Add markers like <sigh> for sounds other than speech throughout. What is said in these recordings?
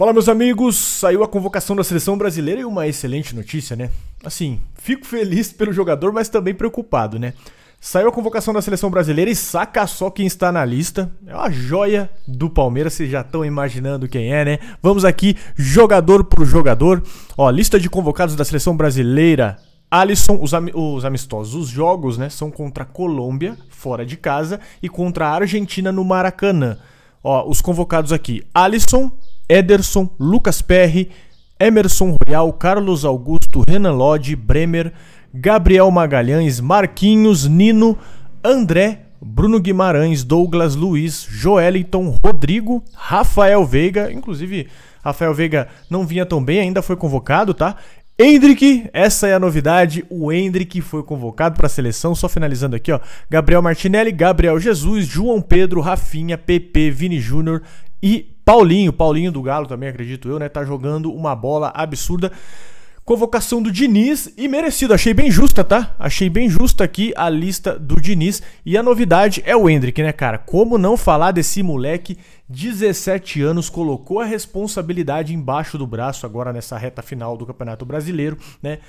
Fala, meus amigos! Saiu a convocação da seleção brasileira e uma excelente notícia, né? Assim, fico feliz pelo jogador, mas também preocupado, né? Saiu a convocação da seleção brasileira e saca só quem está na lista. É uma joia do Palmeiras, vocês já estão imaginando quem é, né? Vamos aqui, jogador por jogador. Ó, lista de convocados da seleção brasileira Alisson, os, am os, amistosos, os jogos, né, são contra a Colômbia, fora de casa, e contra a Argentina no Maracanã. Ó, os convocados aqui: Alisson, Ederson, Lucas Perry, Emerson Royal, Carlos Augusto, Renan Lodge, Bremer, Gabriel Magalhães, Marquinhos, Nino, André, Bruno Guimarães, Douglas Luiz, Joeliton, Rodrigo, Rafael Veiga, inclusive Rafael Veiga não vinha tão bem, ainda foi convocado, tá? Hendrick, essa é a novidade. O Hendrick foi convocado para a seleção. Só finalizando aqui, ó. Gabriel Martinelli, Gabriel Jesus, João Pedro, Rafinha, PP, Vini Júnior e Paulinho, Paulinho do Galo também, acredito eu, né? Tá jogando uma bola absurda. Convocação do Diniz e merecido, achei bem justa, tá? Achei bem justa aqui a lista do Diniz. E a novidade é o Hendrick, né, cara? Como não falar desse moleque, 17 anos, colocou a responsabilidade embaixo do braço agora nessa reta final do Campeonato Brasileiro, né?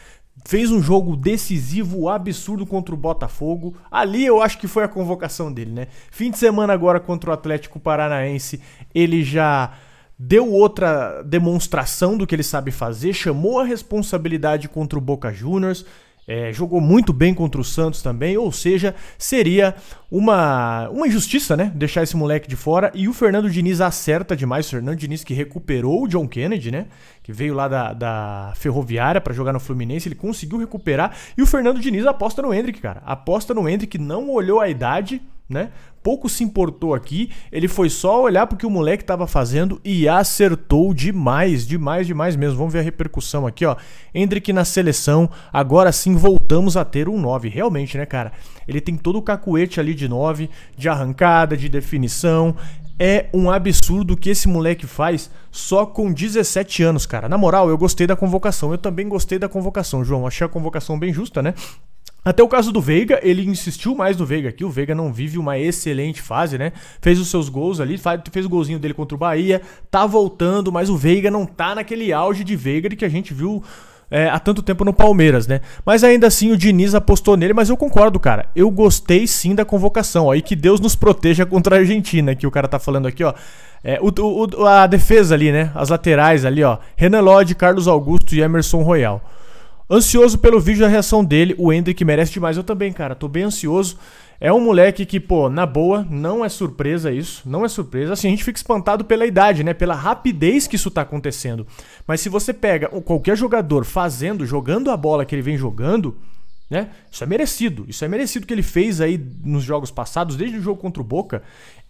fez um jogo decisivo absurdo contra o Botafogo. Ali eu acho que foi a convocação dele, né? Fim de semana agora contra o Atlético Paranaense, ele já deu outra demonstração do que ele sabe fazer, chamou a responsabilidade contra o Boca Juniors. É, jogou muito bem contra o Santos também, ou seja, seria uma, uma injustiça, né? Deixar esse moleque de fora. E o Fernando Diniz acerta demais. O Fernando Diniz que recuperou o John Kennedy, né? Que veio lá da, da Ferroviária para jogar no Fluminense. Ele conseguiu recuperar. E o Fernando Diniz aposta no Hendrick, cara. Aposta no Hendrick, não olhou a idade. Né? Pouco se importou aqui, ele foi só olhar porque o moleque estava fazendo e acertou demais, demais, demais mesmo. Vamos ver a repercussão aqui, ó. Hendrick na seleção, agora sim voltamos a ter um 9, realmente, né, cara? Ele tem todo o cacuete ali de 9, de arrancada, de definição. É um absurdo o que esse moleque faz só com 17 anos, cara. Na moral, eu gostei da convocação. Eu também gostei da convocação, João. Achei a convocação bem justa, né? Até o caso do Veiga, ele insistiu mais no Veiga aqui. O Veiga não vive uma excelente fase, né? Fez os seus gols ali, fez o golzinho dele contra o Bahia, tá voltando, mas o Veiga não tá naquele auge de Veiga de que a gente viu é, há tanto tempo no Palmeiras, né? Mas ainda assim o Diniz apostou nele, mas eu concordo, cara. Eu gostei sim da convocação, aí E que Deus nos proteja contra a Argentina, que o cara tá falando aqui, ó. É, o, o, a defesa ali, né? As laterais ali, ó. Renan Lodge, Carlos Augusto e Emerson Royal. Ansioso pelo vídeo da reação dele, o Hendrick merece demais. Eu também, cara, tô bem ansioso. É um moleque que, pô, na boa, não é surpresa isso, não é surpresa. Assim, a gente fica espantado pela idade, né? Pela rapidez que isso tá acontecendo. Mas se você pega qualquer jogador fazendo, jogando a bola que ele vem jogando, né? Isso é merecido. Isso é merecido que ele fez aí nos jogos passados, desde o jogo contra o Boca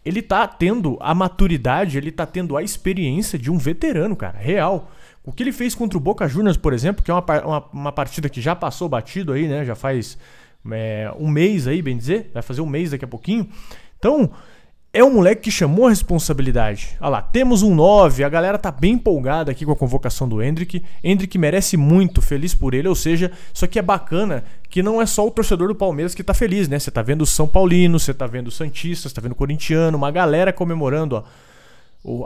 ele tá tendo a maturidade, ele tá tendo a experiência de um veterano, cara, real. O que ele fez contra o Boca Juniors, por exemplo, que é uma, uma, uma partida que já passou batido aí, né? Já faz é, um mês aí, bem dizer, vai fazer um mês daqui a pouquinho. Então, é um moleque que chamou a responsabilidade. Olha lá, temos um 9, a galera tá bem empolgada aqui com a convocação do Hendrick. Hendrick merece muito, feliz por ele, ou seja, isso aqui é bacana que não é só o torcedor do Palmeiras que tá feliz, né? Você tá vendo o São Paulino, você tá vendo o Santista, você tá vendo o Corintiano, uma galera comemorando, ó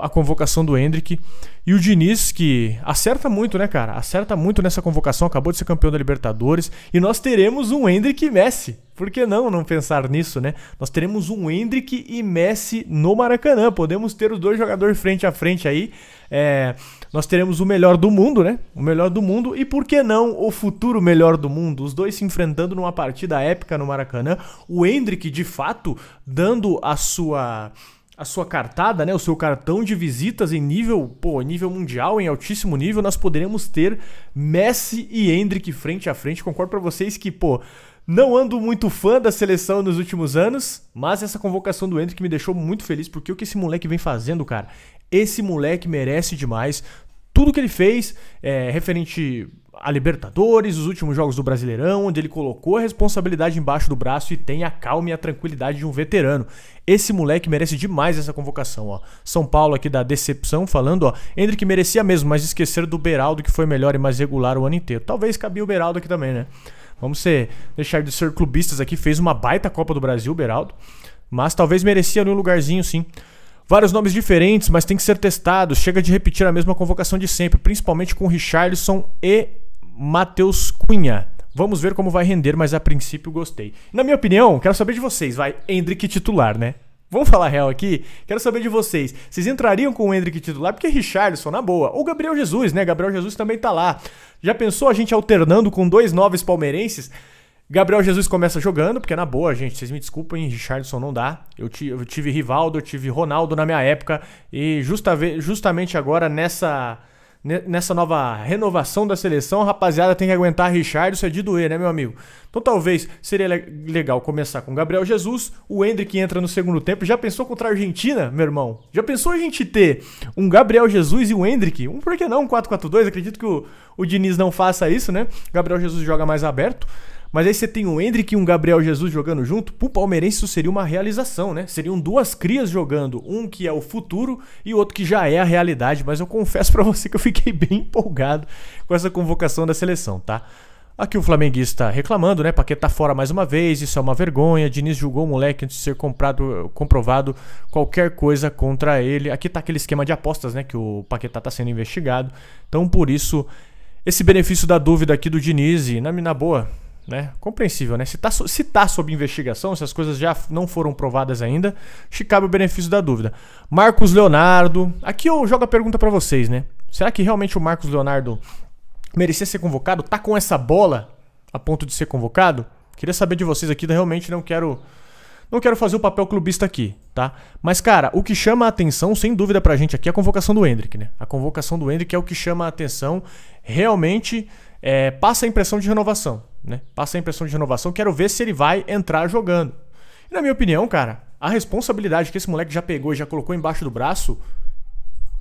a convocação do Hendrick. E o Diniz, que acerta muito, né, cara? Acerta muito nessa convocação, acabou de ser campeão da Libertadores. E nós teremos um Hendrick e Messi. Por que não não pensar nisso, né? Nós teremos um Hendrick e Messi no Maracanã. Podemos ter os dois jogadores frente a frente aí. É, nós teremos o melhor do mundo, né? O melhor do mundo. E por que não o futuro melhor do mundo? Os dois se enfrentando numa partida épica no Maracanã. O Hendrick, de fato, dando a sua a sua cartada, né, o seu cartão de visitas em nível, pô, nível mundial, em altíssimo nível, nós poderemos ter Messi e Hendrick frente a frente. Concordo para vocês que, pô, não ando muito fã da seleção nos últimos anos, mas essa convocação do Hendrick me deixou muito feliz porque o que esse moleque vem fazendo, cara, esse moleque merece demais tudo que ele fez é, referente a Libertadores, os últimos jogos do Brasileirão, onde ele colocou a responsabilidade embaixo do braço e tem a calma e a tranquilidade de um veterano. Esse moleque merece demais essa convocação, ó. São Paulo aqui da decepção falando, ó, Hendrick merecia mesmo, mas esquecer do Beraldo que foi melhor e mais regular o ano inteiro. Talvez cabia o Beraldo aqui também, né? Vamos ser, deixar de ser clubistas aqui, fez uma baita Copa do Brasil, Beraldo, mas talvez merecia ali um lugarzinho sim. Vários nomes diferentes, mas tem que ser testados. Chega de repetir a mesma convocação de sempre, principalmente com Richarlison e Matheus Cunha. Vamos ver como vai render, mas a princípio gostei. Na minha opinião, quero saber de vocês, vai, Hendrick titular, né? Vamos falar real aqui? Quero saber de vocês. Vocês entrariam com o Hendrick titular? Porque Richardson, na boa. Ou Gabriel Jesus, né? Gabriel Jesus também tá lá. Já pensou a gente alternando com dois novos palmeirenses? Gabriel Jesus começa jogando, porque na boa, gente, vocês me desculpem, Richardson não dá. Eu, tive Rivaldo, eu tive Ronaldo na minha época, e justa justamente agora nessa nessa nova renovação da seleção, rapaziada tem que aguentar Richardson, é de doer, né, meu amigo? Então talvez seria legal começar com Gabriel Jesus, o Hendrick entra no segundo tempo. Já pensou contra a Argentina, meu irmão? Já pensou a gente ter um Gabriel Jesus e um Hendrick? Um por que não? Um 4-4-2, acredito que o, o Diniz não faça isso, né? Gabriel Jesus joga mais aberto. Mas aí você tem o Hendrick e um Gabriel Jesus jogando junto, pro palmeirense isso seria uma realização, né? Seriam duas crias jogando, um que é o futuro e outro que já é a realidade, mas eu confesso para você que eu fiquei <laughs> bem empolgado com essa convocação da seleção, tá? Aqui o flamenguista reclamando, né? Paquetá tá fora mais uma vez, isso é uma vergonha. Diniz julgou o moleque antes de ser comprado, comprovado qualquer coisa contra ele. Aqui tá aquele esquema de apostas, né? Que o Paquetá tá sendo investigado. Então, por isso, esse benefício da dúvida aqui do Diniz, e na, na boa, né? Compreensível, né? Se está se tá sob investigação, se as coisas já não foram provadas ainda, te cabe o benefício da dúvida. Marcos Leonardo, aqui eu jogo a pergunta para vocês, né? Será que realmente o Marcos Leonardo merecia ser convocado? Tá com essa bola a ponto de ser convocado? Queria saber de vocês aqui, realmente não quero não quero fazer o papel clubista aqui, tá? Mas, cara, o que chama a atenção, sem dúvida, pra gente aqui é a convocação do Hendrick, né? A convocação do Hendrick é o que chama a atenção. Realmente é, passa a impressão de renovação. Né? Passa a impressão de renovação. Quero ver se ele vai entrar jogando. E na minha opinião, cara, a responsabilidade que esse moleque já pegou e já colocou embaixo do braço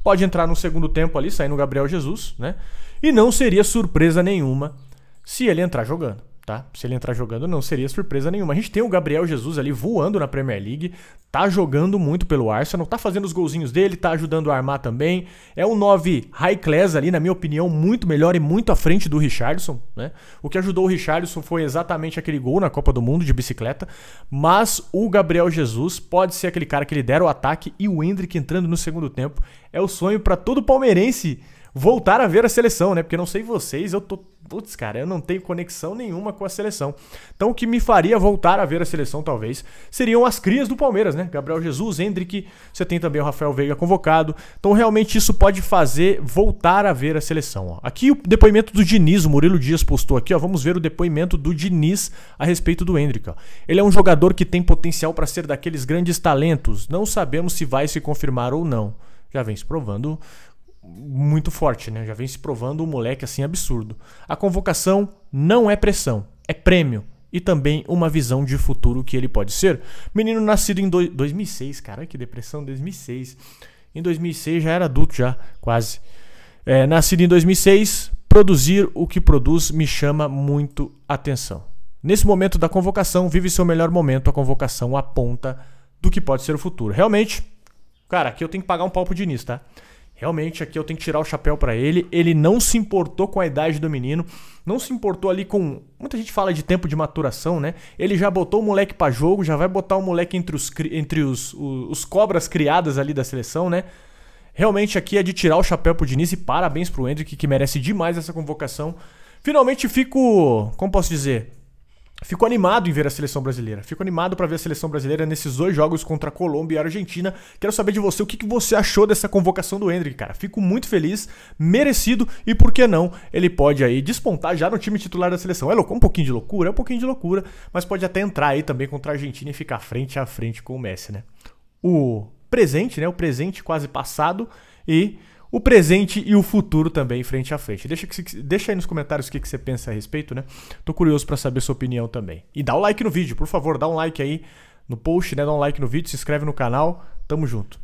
pode entrar no segundo tempo ali, saindo o Gabriel Jesus, né? E não seria surpresa nenhuma se ele entrar jogando tá? Se ele entrar jogando, não seria surpresa nenhuma. A gente tem o Gabriel Jesus ali voando na Premier League, tá jogando muito pelo Arsenal, tá fazendo os golzinhos dele, tá ajudando a armar também. É um 9 high class ali, na minha opinião, muito melhor e muito à frente do Richardson, né? O que ajudou o Richardson foi exatamente aquele gol na Copa do Mundo de bicicleta, mas o Gabriel Jesus pode ser aquele cara que lidera o ataque e o Hendrick entrando no segundo tempo. É o sonho para todo palmeirense voltar a ver a seleção, né? Porque não sei vocês, eu tô. Putz, cara, eu não tenho conexão nenhuma com a seleção. Então o que me faria voltar a ver a seleção, talvez, seriam as crias do Palmeiras, né? Gabriel Jesus, Hendrick, você tem também o Rafael Veiga convocado. Então realmente isso pode fazer voltar a ver a seleção. Ó. Aqui o depoimento do Diniz, o Murilo Dias postou aqui, ó. Vamos ver o depoimento do Diniz a respeito do Hendrick. Ó. Ele é um jogador que tem potencial para ser daqueles grandes talentos. Não sabemos se vai se confirmar ou não já vem se provando muito forte, né? Já vem se provando um moleque assim absurdo. A convocação não é pressão, é prêmio e também uma visão de futuro que ele pode ser. Menino nascido em 2006, cara, que depressão, 2006. Em 2006 já era adulto já, quase. É, nascido em 2006, produzir o que produz me chama muito atenção. Nesse momento da convocação, vive seu melhor momento, a convocação aponta do que pode ser o futuro. Realmente, cara, aqui eu tenho que pagar um pau pro Diniz, tá? Realmente aqui eu tenho que tirar o chapéu para ele. Ele não se importou com a idade do menino, não se importou ali com. Muita gente fala de tempo de maturação, né? Ele já botou o moleque para jogo, já vai botar o moleque entre os, entre os, os, os cobras criadas ali da seleção, né? Realmente aqui é de tirar o chapéu pro Diniz e parabéns pro Hendrick, que merece demais essa convocação. Finalmente fico, como posso dizer, Fico animado em ver a seleção brasileira. Fico animado para ver a seleção brasileira nesses dois jogos contra a Colômbia e a Argentina. Quero saber de você o que, que você achou dessa convocação do Hendrick, cara. Fico muito feliz, merecido e por que não? Ele pode aí despontar já no time titular da seleção. É louco, um pouquinho de loucura, é um pouquinho de loucura, mas pode até entrar aí também contra a Argentina e ficar frente a frente com o Messi, né? O presente, né? O presente quase passado e o presente e o futuro também frente a frente. Deixa, que, deixa aí nos comentários o que, que você pensa a respeito, né? Tô curioso para saber sua opinião também. E dá um like no vídeo, por favor, dá um like aí no post, né? Dá um like no vídeo, se inscreve no canal. Tamo junto.